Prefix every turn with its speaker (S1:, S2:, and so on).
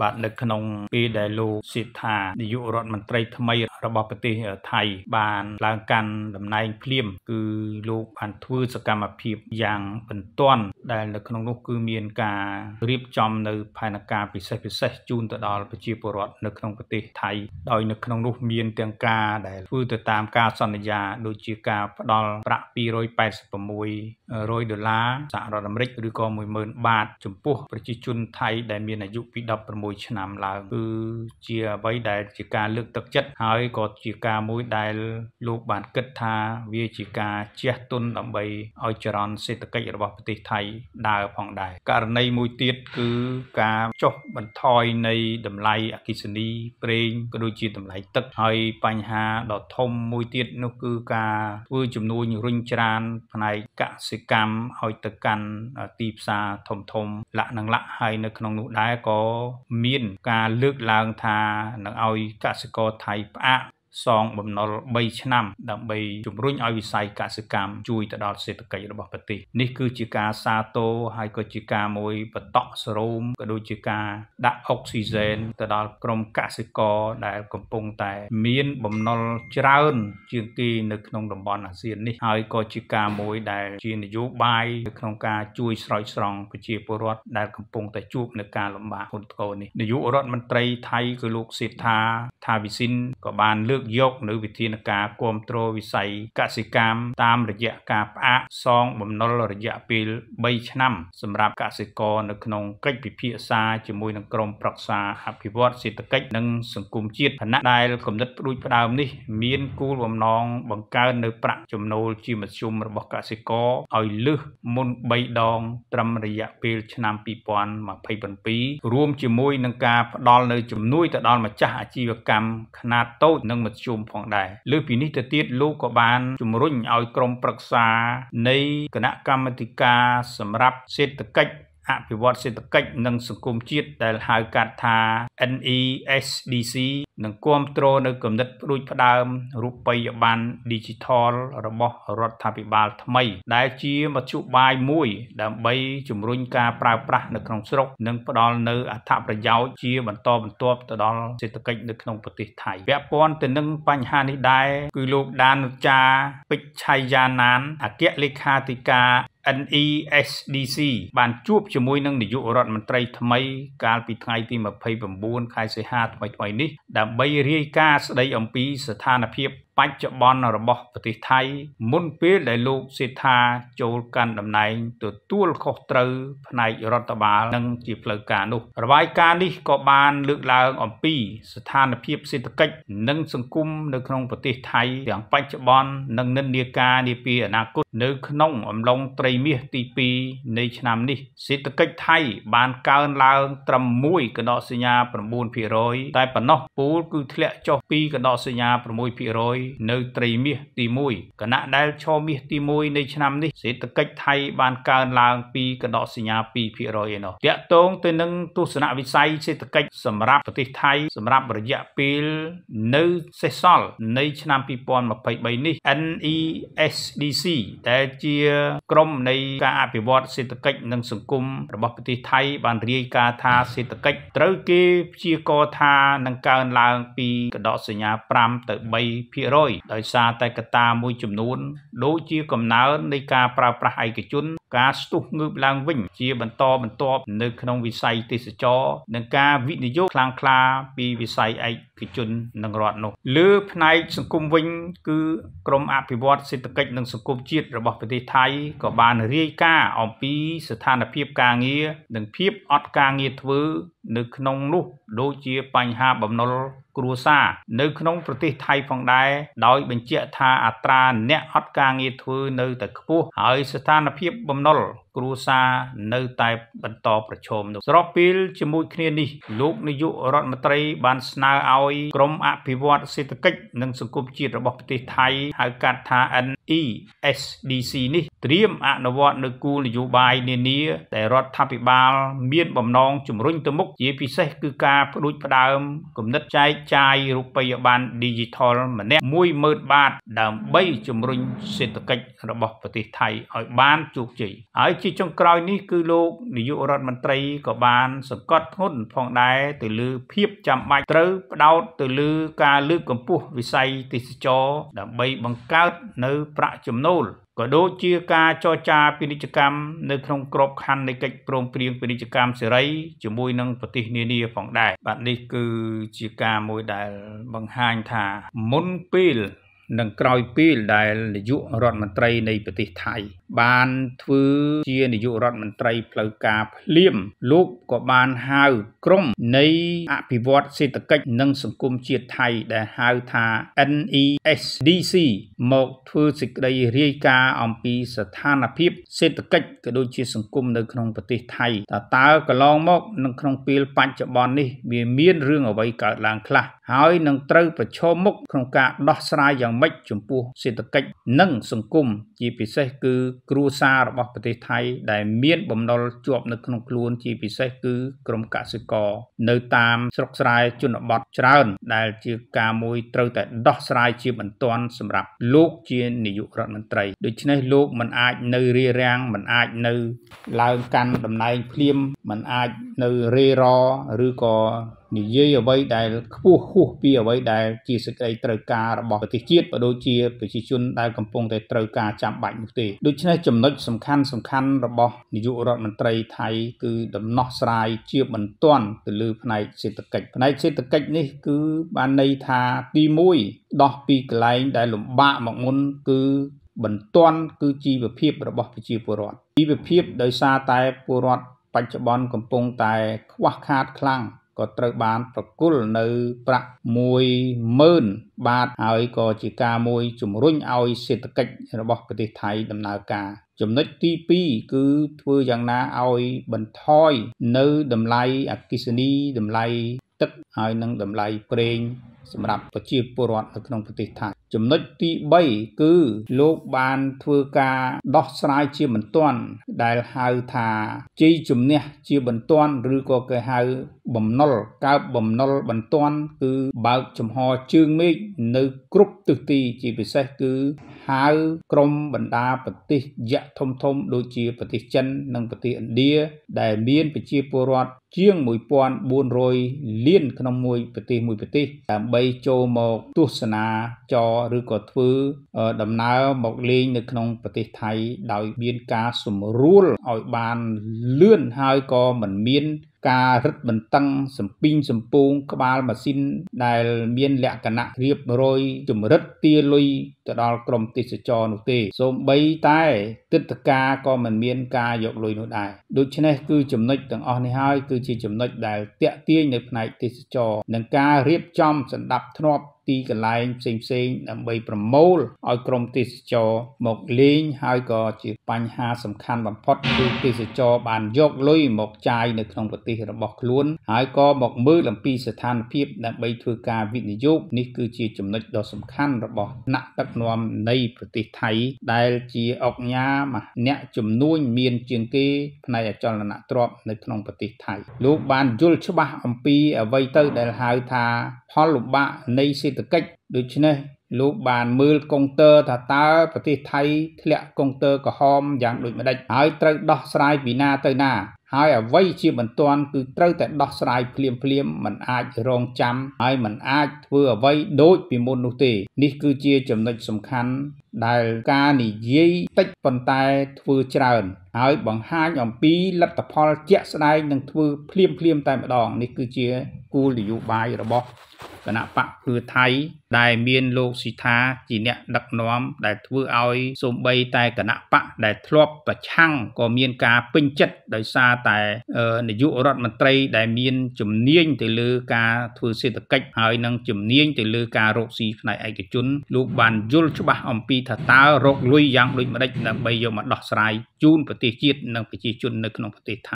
S1: បាទនៅក្នុងពេលដែលលោកសេដ្ឋានាយករដ្ឋមន្ត្រីថ្មីរបស់ប្រទេសថៃបាន ឡើងកាន់តំណែងភ្លាមគឺលោកបានធ្វើសកម្មភាពយ៉ាងបន្ទាន់ដែលនៅក្នុងនោះគឺមានការរៀបចំនៅផែនការពិសេសពិសេសជូនទៅដល់ប្រជាពលរដ្ឋនៅក្នុងប្រទេសថៃដោយនៅក្នុងនោះមានទាំងការដែលធ្វើទៅតាមការសន្យា ដូចជាការផ្ដល់ប្រាក់286 100ដុល្លារសហរដ្ឋអាមេរិកឬក៏10000បាត ចំពោះប្រជាជន ថៃ ដែលមានអាយុពី16ឆ្នាំឡើងគឺជាអ្វីដែល ជាការលើកទឹកចិត្តហើយក៏ជាការមួយដែល លោកបានគិតថា វាជាការជះទុនដើម្បីឲ្យចរន្តសេដ្ឋកិច្ចរបស់ប្រទេសថៃដើរផងដែរករណីមួយទៀតគឺការចុះបន្ថយនៃតម្លៃអគិសនីប្រេងក៏ដូចជាតម្លៃទឹកហើយបញ្ហាដ៏ធំមួយទៀតនោះគឺការធ្វើជំនួញរុញច្រានផ្នែកកសិកម្មឲ្យទៅកាន់ ទីផ្សារធំធំ លក្ខនឹងលក្ខហើយនៅក្នុងនោះដែរក៏មាន ការលើកឡើងថា នឹងឲ្យកសិករថៃផ្អាកសងបំណុល3ឆ្នាំដើម្បីជំរុញឲ្យវិស័យកសិកម្មជួយទៅដល់សេដ្ឋកិច្ចរបស់ប្រទេសនេះគឺជាការសាទរហើយក៏ជាការមួយបតក់សរូមក៏ដូចជាការ ដាក់អុកស៊ីហ្សែនទៅដល់ក្រុមកសិករដែល កំពុងតែ មានបំណុលច្រើន ជាងគេនៅក្នុងតំបន់អាស៊ាននេះហើយក៏ជាការមួយដែល ជានយោបាយនៅក្នុងការជួយស្រោចស្រង់ប្រជាពលរដ្ឋដែលកំពុងតែជួបនឹងការលំបាកធ្ងន់ធ្ងរនេះនាយករដ្ឋមន្ត្រីថៃគឺលោកសេដ្ឋាថាវិសិនក៏បានលើកយកនៅវិធានការគ្រប់គ្រងវិស័យកសិកម្មតាមរយៈការផ្អាកសងបំណុលរយៈពេល3ឆ្នាំសម្រាប់កសិករនៅក្នុងកិច្ចពិភាក្សាជាមួយនឹងក្រមប្រឹក្សាអភិវឌ្ឍសេដ្ឋកិច្ចនិងសង្គមជាតិខណៈដែលគំនិតផ្ដួចផ្ដើមនេះមានគោលបំណងបង្កើននៅប្រាក់ចំណូលជាមធ្យមរបស់កសិករឲ្យលើសមុន3ដងត្រឹមរយៈពេលឆ្នាំ2027រួមជាមួយនឹងការផ្ដល់នៅជំនួយទៅដល់ម្ចាស់អាជីវកម្មខ្នាតតូចនិងមមធ្យមផងដែរលើពីនេះទៅទៀតលោកក៏បានជំរុញឲ្យក្រុមប្រឹក្សា នៃគណៈកម្មាធិការសម្រាប់សេដ្ឋកិច្ចអភិវឌ្ឍសេដ្ឋកិច្ចនិងសង្គមជាតិដែលហៅកាត់ថា NESDC និងគ្រប់គ្រងនៅគណិតផ្ដួចផ្ដើមរូបិយប័ណ្ណ Digital របស់រដ្ឋាភិបាលថ្មី ដែលជាមធ្យោបាយមួយ ដើម្បីជំរុញការប្រើប្រាស់នៅក្នុងស្រុកនិងផ្ដល់នៅអត្ថប្រយោជន៍ជាបន្តបន្ទាប់ទៅដល់សេដ្ឋកិច្ចនៅក្នុងប្រទេសថៃពាក់ព័ន្ធទៅនឹងបញ្ហានេះដែរគឺលោកដានចាពេជ្រឆៃយ៉ាណានអគ្គលេខាធិការ NESDC បានជួបជាមួយនឹងនាយករដ្ឋមន្ត្រី ថ្មីកាលពីថ្ងៃទី29ខែសីហាថ្មីៗនេះដើដើម្បីរាយការណ៍ស្ដី អំពីស្ថានភាពបច្ចុប្បន្នរបស់ប្រទេសថៃ មុនពេលដែលលោកសេដ្ឋាចូលកាន់តំណែងទទួលខុសត្រូវ ផ្នែករដ្ឋបាលនិងជាផ្លូវការនោះរបាយការណ៍នេះក៏បានលើកឡើងអំពី ស្ថានភាពសេដ្ឋកិច្ចនិង សង្គមនៅក្នុងប្រទេសថៃទាំងបច្ចុប្បន្ននិងនិន្នាការនាពេលអនាគតនៅក្នុង អំឡុង ត្រីមាសទី2នៃឆ្នាំនេះសេដ្ឋកិច្ចថៃ បានកើនឡើងត្រឹម1កណ្ដោសញ្ញា9%តែប៉ុណ្ណោះពូលគឺធ្លាក់ចុះ2កណ្ដោសញ្ញា6%នៅត្រីមាសទី1គណៈដែលឈរមាសទី1នៃឆ្នាំនេះសេដ្ឋកិច្ចថៃបានកើនឡើងពីកណ្ដោសញ្ញា2%ឯណោះតាក់ទងទៅនឹងទស្សនវិស័យសេដ្ឋកិច្ចសម្រាប់ប្រទេសថៃសម្រាប់រយៈពេលនៅសេសសល់នៃឆ្នាំ2023នេះ NESDC ដែលជាក្រុមនៃការអភិវឌ្ឍសេដ្ឋកិច្ចនិងសង្គមរបស់ប្រទេសថៃបានរាយការណ៍ថាសេដ្ឋកិច្ចត្រូវគេព្យាករថានឹងកើនឡើងពីកណ្ដោសញ្ញា5ទៅ3% 100%ដោយសារតែកត្តាមួយចំនួន ដូចជាកំណើននៃការប្រើប្រាស់ឯកជនការស្ទុះងើបឡើងវិញ ជាបន្តបន្ទាប់ នៅក្នុងវិស័យទេសចរនិងការវិនិយោគខ្លាំងក្លាពីវិស័យឯកជននិងរដ្ឋនោះ លើផ្នែកសង្គមវិញ គឺក្រមអភិវឌ្ឍសេដ្ឋកិច្ចនិងសង្គមជាតិរបស់ប្រទេសថៃក៏បានរាយការណ៍អំពី ស្ថានភាពការងារនិងភាពអត់ការងារធ្វើ នៅក្នុងនោះដូចជាបញ្ហាបំណុលគ្រួសារនៅ ក្នុង ប្រទេសថៃផងដែរដោយបញ្ជាក់ថាអត្រាអ្នកអត់ការងារធ្វើនៅតែខ្ពស់ហើយស្ថានភាពបំបំណុលគ្រួសារនៅតែបន្តប្រឈមនោះស្របពេលជាមួយ គ្នានេះលោកនាយករដ្ឋមន្ត្រីបានស្នើឲ្យក្រមអភិវឌ្ឍសេដ្ឋកិច្ចនិងសង្គមជាតិរបស់ប្រទេសថៃហៅកាត់ថា NESDC នេះត្រៀមអនុវត្តនៅគោលនយោបាយនានាដែលរដ្ឋាភិបាល មានបំណងជំរុញទៅមុខជាពិសេសគឺការផ្ដួចផ្ដើមគណិតចែកចាយរូបិយប័ណ្ណ Digital ម្នាក់10000បាតដើម្បីជំរុញសេដ្ឋកិច្ចរបស់ប្រទេសថៃឲ្យបានជោគជ័យរីហើយជាចុងក្រោយនេះគឺលោកនាយករដ្ឋមន្ត្រី ក៏បានសង្កត់ធ្ងន់ផងដែរទៅលើភាពចាំបាច់ត្រូវផ្ដោតទៅលើការលើកកម្ពស់វិស័យទេសចរ ដើម្បីបង្កើតនៅប្រាក់ចំណូលក៏ដូចជាការចរចាពាណិជ្ជកម្មនៅក្នុងក្របខ័ណ្ឌនៃកិច្ចព្រមព្រៀងពាណិជ្ជកម្មសេរីជាមួយនឹងប្រទេសនានាផងដែរបាទនេះគឺជាការមួយដែលបង្ហាញថា មុនពេលនិងក្រោយពេលដែលនាយករដ្ឋមន្ត្រីនៃប្រទេសថៃបានធ្វើជានាយករដ្ឋមន្ត្រីផ្លូវការភ្លាមលោកក៏បានហៅក្រុមនៃអភិវឌ្ឍសេដ្ឋកិច្ចនិងសង្គមជាតិថៃដែលហៅថា NESDC មកធ្វើសេចក្តីរាយការណ៍អំពីស្ថានភាពសេដ្ឋកិច្ចក៏ដូចជា សង្គមនៅក្នុងប្រទេសថៃតើតើកន្លងមកនិងក្នុងពេលបច្ចុប្បន្ននេះវាមានរឿងអ្វីកើតឡើងខ្លះហើយនឹងត្រូវប្រឈមមុខក្នុងការដោះស្រាយយ៉ាងម៉េចចំពោះសេដ្ឋកិច្ចនិងសង្គមជាពិសេសគឺគ្រួសាររបស់ប្រទេសថៃដែលមានបំណុលជាប់នៅក្នុងខ្លួនជាពិសេសគឺក្រុមកសិករនៅតាមស្រុកស្រែជនបទច្រើនដែលជាការមួយត្រូវតែដោះស្រាយជាបន្ទាន់សម្រាប់លោកជានាយករដ្ឋមន្ត្រីដូច្នេះលោកមិនអាចនៅរារាំងមិនអាចនៅឡើងកាន់តំណែងភ្លាមមិនអាចនៅរេរឬក៏និយាយអ្វីដែល ខ្ពស់ហួសពីអ្វីដែលជាសេចក្តីត្រូវការរបស់ប្រទេសជាតិក៏ដូចជាប្រជាជនដែលកំពុងតែត្រូវការចាំបាច់នោះទេដូច្នេះចំណុចសំខាន់សំខាន់របស់នាយករដ្ឋមន្ត្រីថៃគឺដំណោះស្រាយជាបន្ទាន់ទៅលើផ្នែកសេដ្ឋកិច្ចផ្នែកសេដ្ឋកិច្ចនេះ គឺបានន័យថាទី1ដោះពីកន្លែងដែលលំបាកមកមុន គឺបន្ទាន់ គឺជីវភាព របស់ប្រជាពលរដ្ឋជីវភាព ដោយសារតែពលរដ្ឋច្ចុប្បន្នកំពុងតែ ខ្វះខាតខ្លាំងក៏ត្រូវបានប្រគល់នៅប្រាក់10000បាតហើយក៏ជាការមួយជំរុញឲ្យសេដ្ឋកិច្ចរបស់ប្រទេសថៃ ដំណើរការ ចំណុចទី2គឺធ្វើយ៉ាងណាឲ្យបន្ថយ នៅតម្លៃអគិសនីតម្លៃទឹកហើយនិងតម្លៃប្រេងសម្រាប់ប្រជាពលរដ្ឋនៅក្នុងប្រទេសថៃចំណុចទី3គឺលោកបានធ្វើការដោះស្រាយជាបន្ទាន់ដែលហៅថាជ័យជំនះជាបន្ទាន់ ឬក៏គេហៅ បំណុលកើបបំណុលបន្ទាន់ គឺបើកចំហជើងមេឃនៅ គ្រប់ទិសទីជាពិសេសគឺហៅក្រុមបណ្ដាប្រទេសយក្សធំធំ ដូចជាប្រទេសចិន និងប្រទេសឥណ្ឌាដែលមានប្រជាពលរដ្ឋជាង1400លាន ក្នុងមួយប្រទេសមួយប្រទេសដើម្បីចូលមកទស្សនាចរឬក៏ធ្វើដំណើរមកលេងនៅក្នុងប្រទេសថៃ ដោយមានការសម្រួលឲ្យបានលឿនហើយក៏មិនមានការរឹតបន្តឹងសម្ពីងសម្ពូងក្បាលម៉ាស៊ីន ដែលមានលក្ខណៈរៀបរយជំរិតទាលុយទៅដល់ក្រមទេសចរនោះទេសូម្បីតែទិដ្ឋាក៏មិនមានការយកលុយនោះដែរដូច្នេះគឺចំណុចទាំងអស់នេះហើយគឺជាចំណុចដែលតាក់ទាញនៅផ្នែកទេសចរនិងការរៀបចំសម្ដាប់ធ្នាប់ទីកន្លែងផ្សេងផ្សេងដើម្បីប្រមូលឲ្យក្រុមទេសចរ មកលេងហើយក៏ជាបញ្ហាសំខាន់បំផុតគឺទេសចរបានយកលុយមកចាយនៅក្នុងប្រទេសរបស់ខ្លួន ហើយក៏មកមើលអំពីស្ថានភាពដើម្បីធ្វើការវិនិយោគនេះគឺជាចំណុចដ៏សំខាន់របស់អ្នកដឹកនាំនៃប្រទេសថៃដែល ជាអង្គញាអ្នកជំនួញមាន ជាងគេផ្នែកអចលនទ្រព្យនៅក្នុងប្រទេសថៃលោកបានយល់ច្បាស់អំពីអ្វីទៅដែលហៅថាផលលំបាកនៃសេដ្ឋដ្ឋកិច្ចដូច្នេះលោកបានមើលកុងទ័រថាតើប្រទេសថៃធ្លាក់កុងទ័រក្រហមយ៉ាងដូចម្ដេចហើយត្រូវដោះស្រាយពីណាទៅណា ហើយអ្វីជាបន្ទាន់គឺត្រូវតែដោះស្រាយភ្លាមភ្លាមมันអាចរងចាំហើយมันអាចធ្វើអ្វីដូចពីមុននោះទេនេះគឺជាចំណុចសំខាន់ដែលការនិយាយតិចប៉ុន្តែធ្វើច្រើនហើយបង្ហាញអំពីលទ្ធផលជាក់ស្ដែងនឹងធ្វើភ្លាមភ្លាមតែម្ដងនេះគឺជាគោលនយោបាយរបស់គណៈបកគឺថៃដែលមានលោកស៊ីថាជាអ្នកដឹកនាំ ដែលធ្វើឲ្យសូម្បីតែគណៈបកដែលធ្លាប់ប្រឆាំងក៏មានការពេញចិត្តដោយសារតែនាយករដ្ឋមន្ត្រី ដែលមាន ជំនាញទៅលើ ការធ្វើសេដ្ឋកិច្ចហើយនិងជំនាញទៅលើការរកស៊ីផ្នែកឯកជន លោកបានយល់ច្បាស់អំពីថាតើរកលុយយ៉ាងដូចម្ដេចដើម្បីយកមកដោះស្រាយជូនប្រទេសជាតិនិងប្រជាជននៅក្នុងប្រទេសថៃ